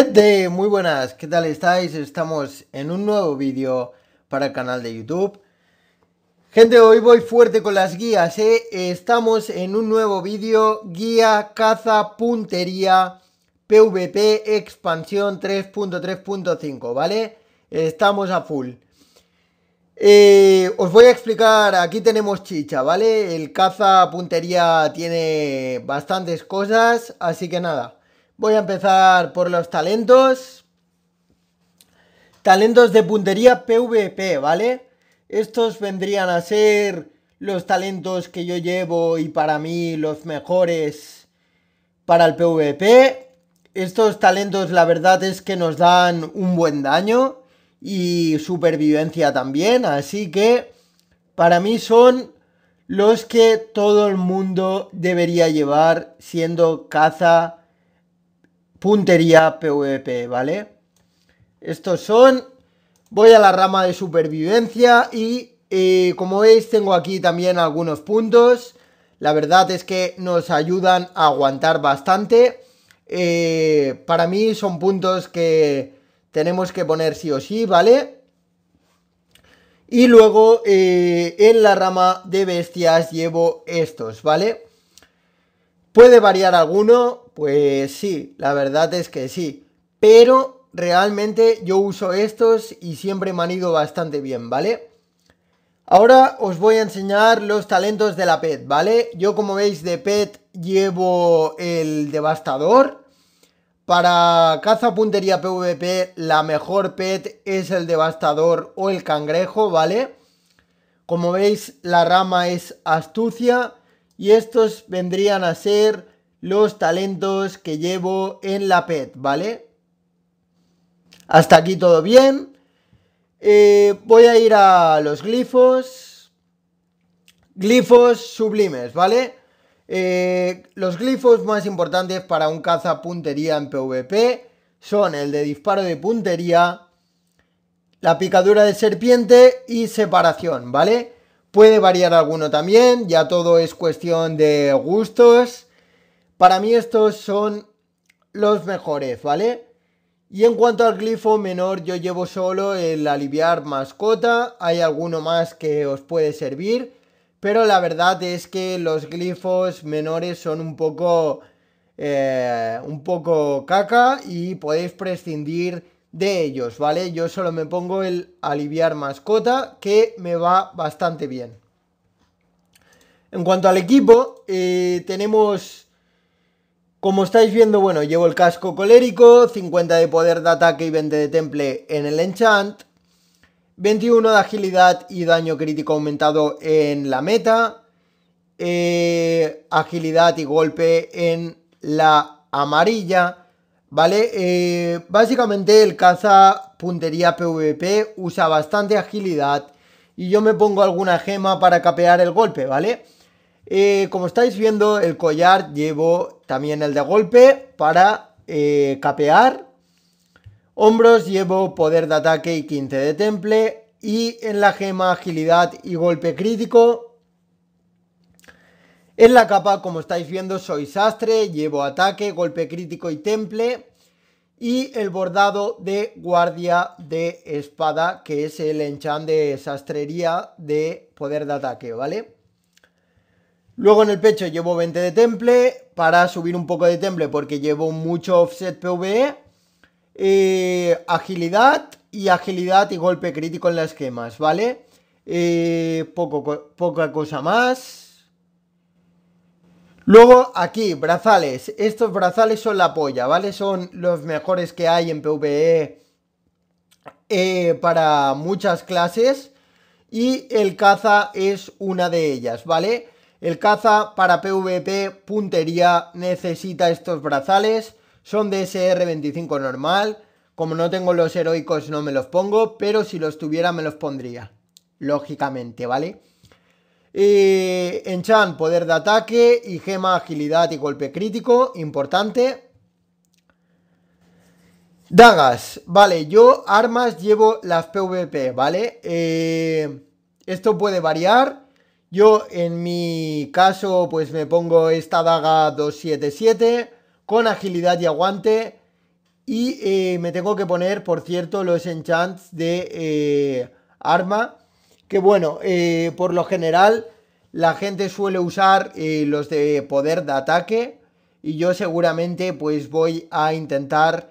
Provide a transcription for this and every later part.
Gente, muy buenas, ¿qué tal estáis? Estamos en un nuevo vídeo para el canal de YouTube. Gente, hoy voy fuerte con las guías, ¿eh? Estamos en un nuevo vídeo, guía, caza, puntería, PvP, expansión 3.3.5, ¿vale? Estamos a full. Eh, os voy a explicar, aquí tenemos chicha, ¿vale? El caza puntería tiene bastantes cosas, así que nada. Voy a empezar por los talentos. Talentos de puntería PvP, ¿vale? Estos vendrían a ser los talentos que yo llevo y para mí los mejores para el PvP. Estos talentos la verdad es que nos dan un buen daño y supervivencia también, así que para mí son los que todo el mundo debería llevar siendo caza puntería PvP, ¿vale? Estos son... Voy a la rama de supervivencia y eh, como veis tengo aquí también algunos puntos. La verdad es que nos ayudan a aguantar bastante. Eh, para mí son puntos que tenemos que poner sí o sí, ¿vale? Y luego eh, en la rama de bestias llevo estos, ¿vale? Puede variar alguno, pues sí, la verdad es que sí. Pero realmente yo uso estos y siempre me han ido bastante bien, ¿vale? Ahora os voy a enseñar los talentos de la PET, ¿vale? Yo como veis de PET llevo el devastador. Para caza puntería PvP la mejor PET es el devastador o el cangrejo, ¿vale? Como veis la rama es astucia y estos vendrían a ser los talentos que llevo en la PET, ¿vale? Hasta aquí todo bien. Eh, voy a ir a los glifos. Glifos sublimes, ¿vale? Eh, los glifos más importantes para un caza puntería en PvP son el de disparo de puntería, la picadura de serpiente y separación, ¿vale? Puede variar alguno también, ya todo es cuestión de gustos. Para mí estos son los mejores, ¿vale? Y en cuanto al glifo menor, yo llevo solo el aliviar mascota, hay alguno más que os puede servir, pero la verdad es que los glifos menores son un poco... Eh, un poco caca y podéis prescindir de ellos, ¿vale? Yo solo me pongo el aliviar mascota que me va bastante bien. En cuanto al equipo, eh, tenemos como estáis viendo, bueno, llevo el casco colérico, 50 de poder de ataque y 20 de temple en el enchant, 21 de agilidad y daño crítico aumentado en la meta, eh, agilidad y golpe en la amarilla, ¿vale? Eh, básicamente el caza puntería PvP usa bastante agilidad y yo me pongo alguna gema para capear el golpe, ¿vale? vale eh, como estáis viendo, el collar llevo también el de golpe para eh, capear. Hombros llevo poder de ataque y 15 de temple. Y en la gema agilidad y golpe crítico. En la capa, como estáis viendo, soy sastre, llevo ataque, golpe crítico y temple. Y el bordado de guardia de espada, que es el enchant de sastrería de poder de ataque, ¿vale? Luego en el pecho llevo 20 de temple, para subir un poco de temple porque llevo mucho offset PvE, eh, agilidad y agilidad y golpe crítico en las esquemas, ¿vale? Eh, poco, poca cosa más. Luego aquí, brazales. Estos brazales son la polla, ¿vale? Son los mejores que hay en PvE eh, para muchas clases y el caza es una de ellas, ¿vale? vale el caza para PvP puntería necesita estos brazales, son de SR25 normal, como no tengo los heroicos no me los pongo, pero si los tuviera me los pondría, lógicamente, ¿vale? Eh, Enchan, poder de ataque y gema, agilidad y golpe crítico, importante, Dagas, vale, yo armas llevo las PvP, ¿vale? Eh, esto puede variar, yo en mi caso pues me pongo esta daga 277 con agilidad y aguante y eh, me tengo que poner por cierto los enchants de eh, arma que bueno eh, por lo general la gente suele usar los de poder de ataque y yo seguramente pues voy a intentar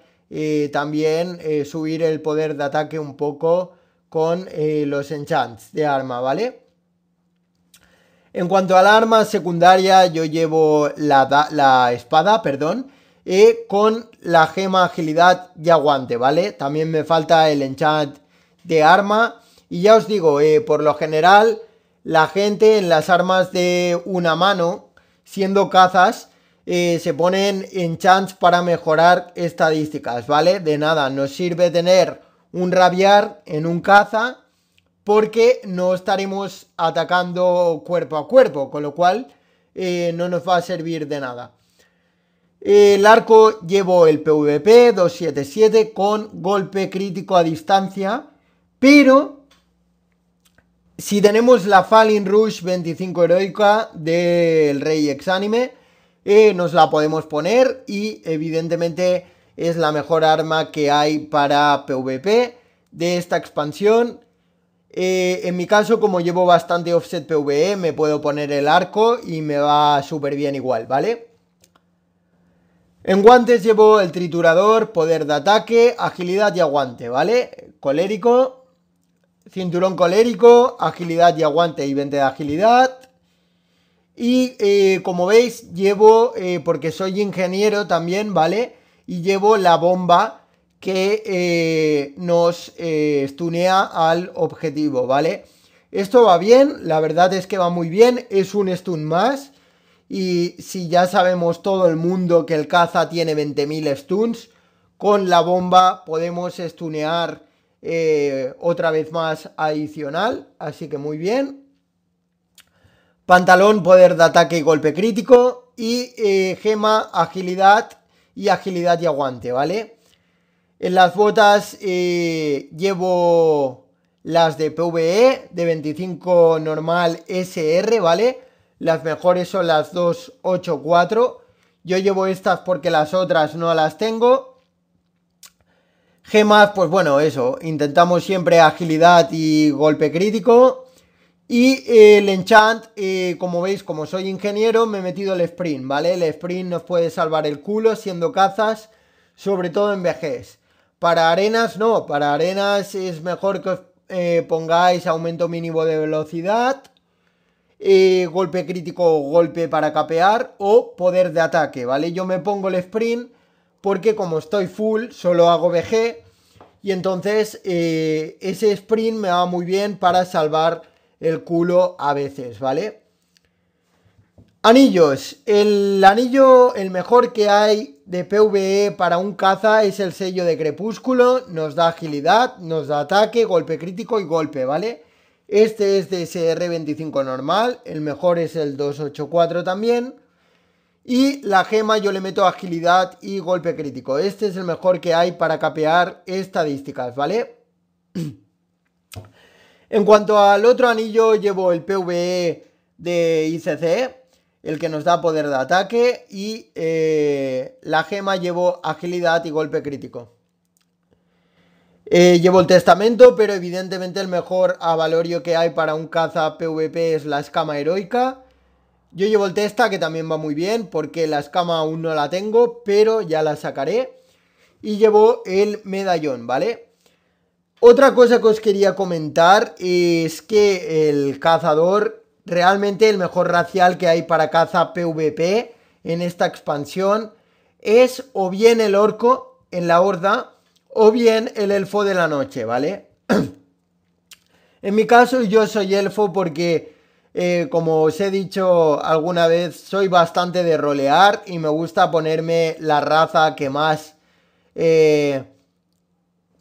también subir el poder de ataque un poco con los enchants de arma, ¿vale? En cuanto al arma secundaria, yo llevo la, espada, perdón, eh, con la gema agilidad y aguante, ¿vale? También me falta el enchant de arma. Y ya os digo, eh, por lo general, la gente en las armas de una mano, siendo cazas, eh, se ponen enchants para mejorar estadísticas, ¿vale? De nada, nos sirve tener un rabiar en un caza porque no estaremos atacando cuerpo a cuerpo, con lo cual eh, no nos va a servir de nada. Eh, el arco llevo el PvP 277 con golpe crítico a distancia, pero si tenemos la Falling Rush 25 heroica del Rey Exánime, eh, nos la podemos poner y evidentemente es la mejor arma que hay para PvP de esta expansión. Eh, en mi caso, como llevo bastante offset PVE, me puedo poner el arco y me va súper bien igual, ¿vale? En guantes llevo el triturador, poder de ataque, agilidad y aguante, ¿vale? Colérico, cinturón colérico, agilidad y aguante y 20 de agilidad. Y eh, como veis, llevo, eh, porque soy ingeniero también, ¿vale? Y llevo la bomba que eh, nos eh, stunea al objetivo, ¿vale? Esto va bien, la verdad es que va muy bien, es un stun más. Y si ya sabemos todo el mundo que el caza tiene 20.000 stuns, con la bomba podemos stunear eh, otra vez más adicional, así que muy bien. Pantalón, poder de ataque y golpe crítico. Y gema, agilidad y agilidad y aguante, ¿vale? En las botas eh, llevo las de PVE de 25 normal SR, ¿vale? Las mejores son las 284. Yo llevo estas porque las otras no las tengo. Gemas, pues bueno, eso. Intentamos siempre agilidad y golpe crítico. Y el enchant, eh, como veis, como soy ingeniero, me he metido el sprint, ¿vale? El sprint nos puede salvar el culo siendo cazas, sobre todo en vejez. Para arenas no, para arenas es mejor que os eh, pongáis aumento mínimo de velocidad, eh, golpe crítico o golpe para capear o poder de ataque, ¿vale? Yo me pongo el sprint porque como estoy full solo hago BG y entonces eh, ese sprint me va muy bien para salvar el culo a veces, ¿vale? Anillos. El anillo, el mejor que hay de PvE para un caza es el sello de Crepúsculo. Nos da agilidad, nos da ataque, golpe crítico y golpe, ¿vale? Este es de SR25 normal. El mejor es el 284 también. Y la gema yo le meto agilidad y golpe crítico. Este es el mejor que hay para capear estadísticas, ¿vale? en cuanto al otro anillo, llevo el PvE de ICC, el que nos da poder de ataque y eh, la gema llevo agilidad y golpe crítico. Eh, llevo el testamento, pero evidentemente el mejor avalorio que hay para un caza PvP es la escama heroica. Yo llevo el testa, que también va muy bien, porque la escama aún no la tengo, pero ya la sacaré. Y llevo el medallón, ¿vale? Otra cosa que os quería comentar es que el cazador realmente el mejor racial que hay para caza PvP en esta expansión es o bien el orco en la horda o bien el elfo de la noche, ¿vale? en mi caso yo soy elfo porque, eh, como os he dicho alguna vez, soy bastante de rolear y me gusta ponerme la raza que más eh,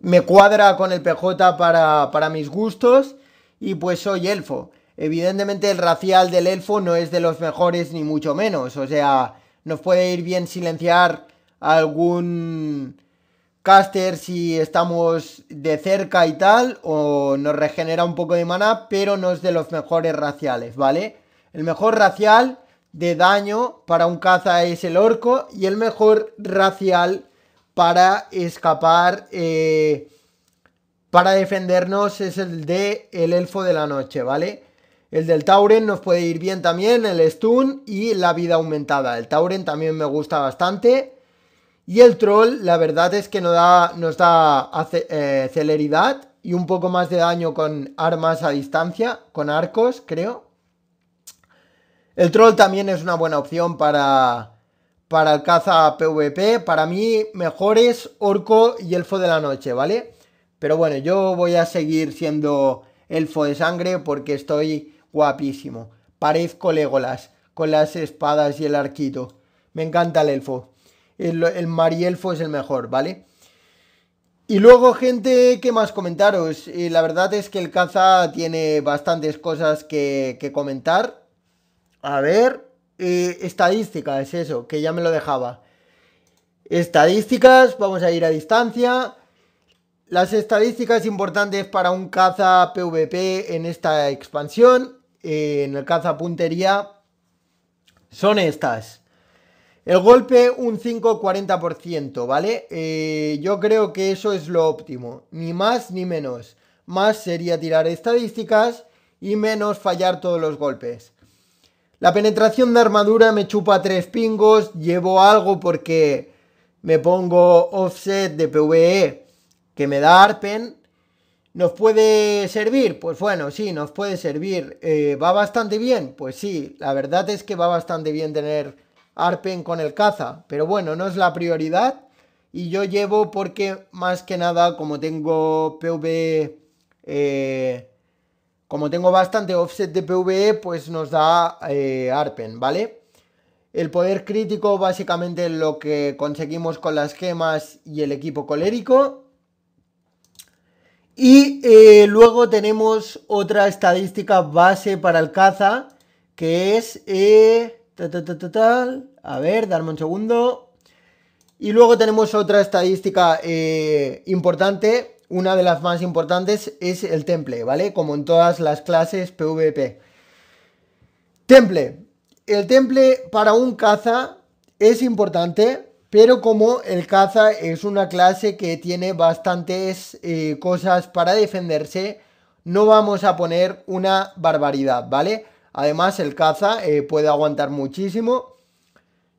me cuadra con el PJ para mis gustos y pues soy elfo. Evidentemente el racial del elfo no es de los mejores ni mucho menos, o sea, nos puede ir bien silenciar algún caster si estamos de cerca y tal, o nos regenera un poco de mana, pero no es de los mejores raciales, ¿vale? El mejor racial de daño para un caza es el orco y el mejor racial para escapar, eh, para defendernos es el de el elfo de la noche, ¿vale? El del Tauren nos puede ir bien también, el Stun y la vida aumentada. El Tauren también me gusta bastante. Y el Troll, la verdad es que nos da, nos eh, celeridad y un poco más de daño con armas a distancia, con arcos, creo. El Troll también es una buena opción para, para caza PvP. Para mí, mejores Orco y Elfo de la Noche, ¿vale? Pero bueno, yo voy a seguir siendo Elfo de Sangre porque estoy Guapísimo. Parezco Legolas, con las espadas y el arquito. Me encanta el elfo. El, marielfo es el mejor, ¿vale? Y luego, gente, ¿qué más comentaros? Eh, la verdad es que el caza tiene bastantes cosas que, comentar. A ver, eh, estadísticas, eso, que ya me lo dejaba. Estadísticas, vamos a ir a distancia. Las estadísticas importantes para un caza PvP en esta expansión. Eh, en el cazapuntería son estas. El golpe un 5-40%, ¿vale? Eh, yo creo que eso es lo óptimo, ni más ni menos. Más sería tirar estadísticas y menos fallar todos los golpes. La penetración de armadura me chupa tres pingos, llevo algo porque me pongo offset de PvE que me da Arpen ¿Nos puede servir? Pues bueno, sí, nos puede servir. Eh, ¿Va bastante bien? Pues sí, la verdad es que va bastante bien tener Arpen con el caza, pero bueno, no es la prioridad. Y yo llevo porque más que nada, como tengo PV, eh, como tengo bastante offset de PVE, pues nos da eh, Arpen, ¿vale? El poder crítico básicamente es lo que conseguimos con las gemas y el equipo colérico. Y eh, luego tenemos otra estadística base para el caza, que es... Eh, a ver, darme un segundo. Y luego tenemos otra estadística eh, importante, una de las más importantes es el temple, ¿vale? Como en todas las clases PvP. Temple. El temple para un caza es importante pero como el caza es una clase que tiene bastantes eh, cosas para defenderse, no vamos a poner una barbaridad, ¿vale? Además el caza eh, puede aguantar muchísimo.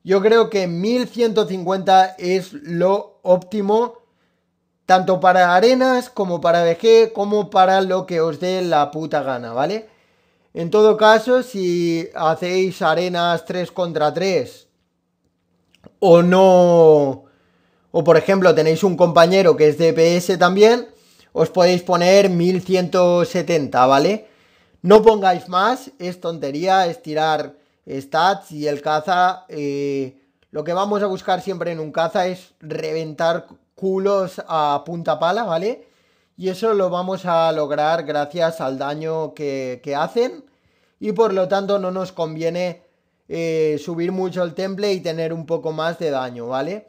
Yo creo que 1150 es lo óptimo, tanto para arenas como para BG, como para lo que os dé la puta gana, ¿vale? En todo caso, si hacéis arenas 3 contra 3, o no... O por ejemplo, tenéis un compañero que es DPS también, os podéis poner 1170, ¿vale? No pongáis más, es tontería, es tirar stats y el caza... Eh, lo que vamos a buscar siempre en un caza es reventar culos a punta pala, ¿vale? Y eso lo vamos a lograr gracias al daño que, que hacen y por lo tanto no nos conviene eh, subir mucho el temple y tener un poco más de daño, ¿vale?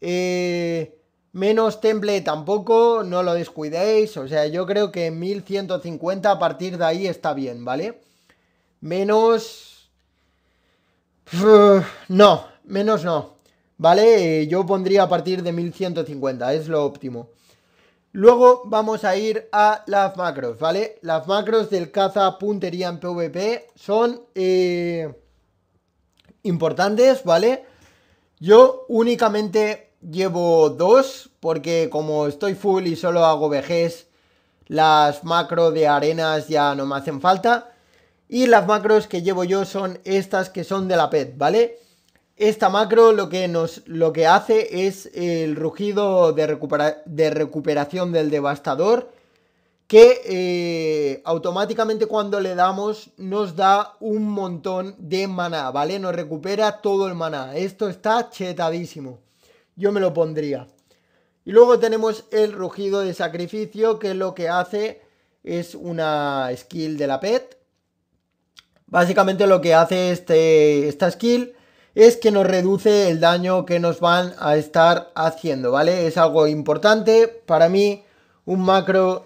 Eh, menos temple tampoco, no lo descuidéis, o sea, yo creo que 1150 a partir de ahí está bien, ¿vale? Menos... no, menos no, ¿vale? Eh, yo pondría a partir de 1150, es lo óptimo. Luego vamos a ir a las macros, ¿vale? Las macros del caza puntería en PvP son importantes, ¿vale? Yo únicamente llevo dos, porque como estoy full y solo hago vejez, las macro de arenas ya no me hacen falta. Y las macros que llevo yo son estas que son de la PET, ¿vale? Esta macro lo que, nos, lo que hace es el rugido de recuperación del devastador que eh, automáticamente cuando le damos nos da un montón de maná, ¿vale? Nos recupera todo el maná. Esto está chetadísimo. Yo me lo pondría. Y luego tenemos el rugido de sacrificio, que lo que hace es una skill de la pet. Básicamente lo que hace este, esta skill es que nos reduce el daño que nos van a estar haciendo, ¿vale? Es algo importante para mí, un macro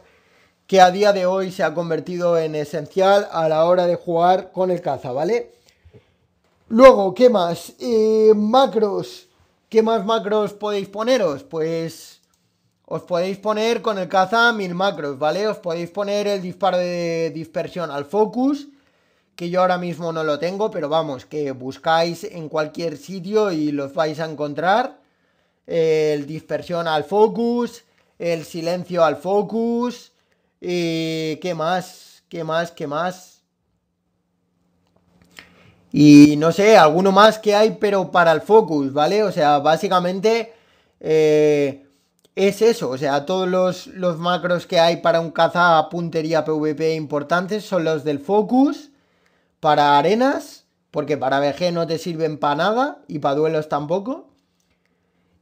que a día de hoy se ha convertido en esencial a la hora de jugar con el caza, ¿vale? Luego, ¿qué más? Eh, macros. ¿Qué más macros podéis poneros? Pues os podéis poner con el caza mil macros, ¿vale? Os podéis poner el disparo de dispersión al focus, que yo ahora mismo no lo tengo, pero vamos, que buscáis en cualquier sitio y los vais a encontrar. El dispersión al focus, el silencio al focus, eh, ¿Qué más? ¿Qué más? ¿Qué más? Y no sé, alguno más que hay, pero para el focus, ¿vale? O sea, básicamente eh, es eso. O sea, todos los, macros que hay para un caza puntería PvP importantes son los del focus. Para arenas, porque para BG no te sirven para nada y para duelos tampoco.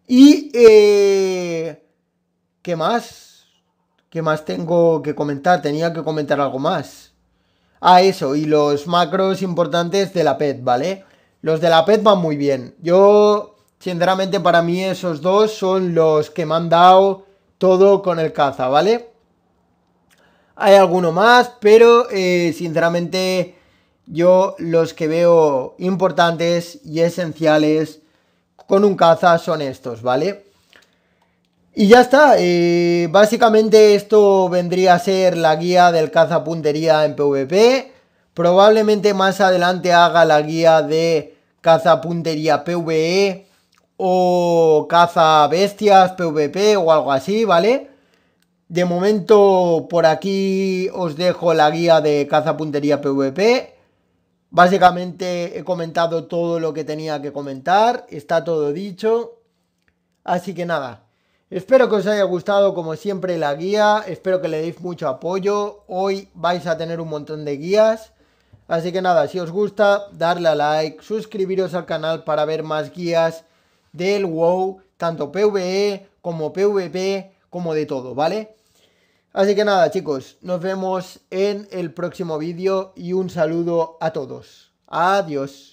Y... Eh, ¿Qué más? ¿Qué más tengo que comentar? Tenía que comentar algo más. Ah, eso, y los macros importantes de la PET, ¿vale? Los de la PET van muy bien. Yo, sinceramente, para mí esos dos son los que me han dado todo con el caza, ¿vale? Hay alguno más, pero eh, sinceramente yo los que veo importantes y esenciales con un caza son estos, ¿vale? Y ya está, eh, básicamente esto vendría a ser la guía del puntería en PvP. Probablemente más adelante haga la guía de cazapuntería PvE o caza bestias PvP o algo así, ¿vale? De momento por aquí os dejo la guía de cazapuntería PvP. Básicamente he comentado todo lo que tenía que comentar, está todo dicho. Así que nada, Espero que os haya gustado como siempre la guía, espero que le deis mucho apoyo, hoy vais a tener un montón de guías, así que nada, si os gusta, darle a like, suscribiros al canal para ver más guías del WoW, tanto PvE como PvP, como de todo, ¿vale? Así que nada chicos, nos vemos en el próximo vídeo y un saludo a todos. Adiós.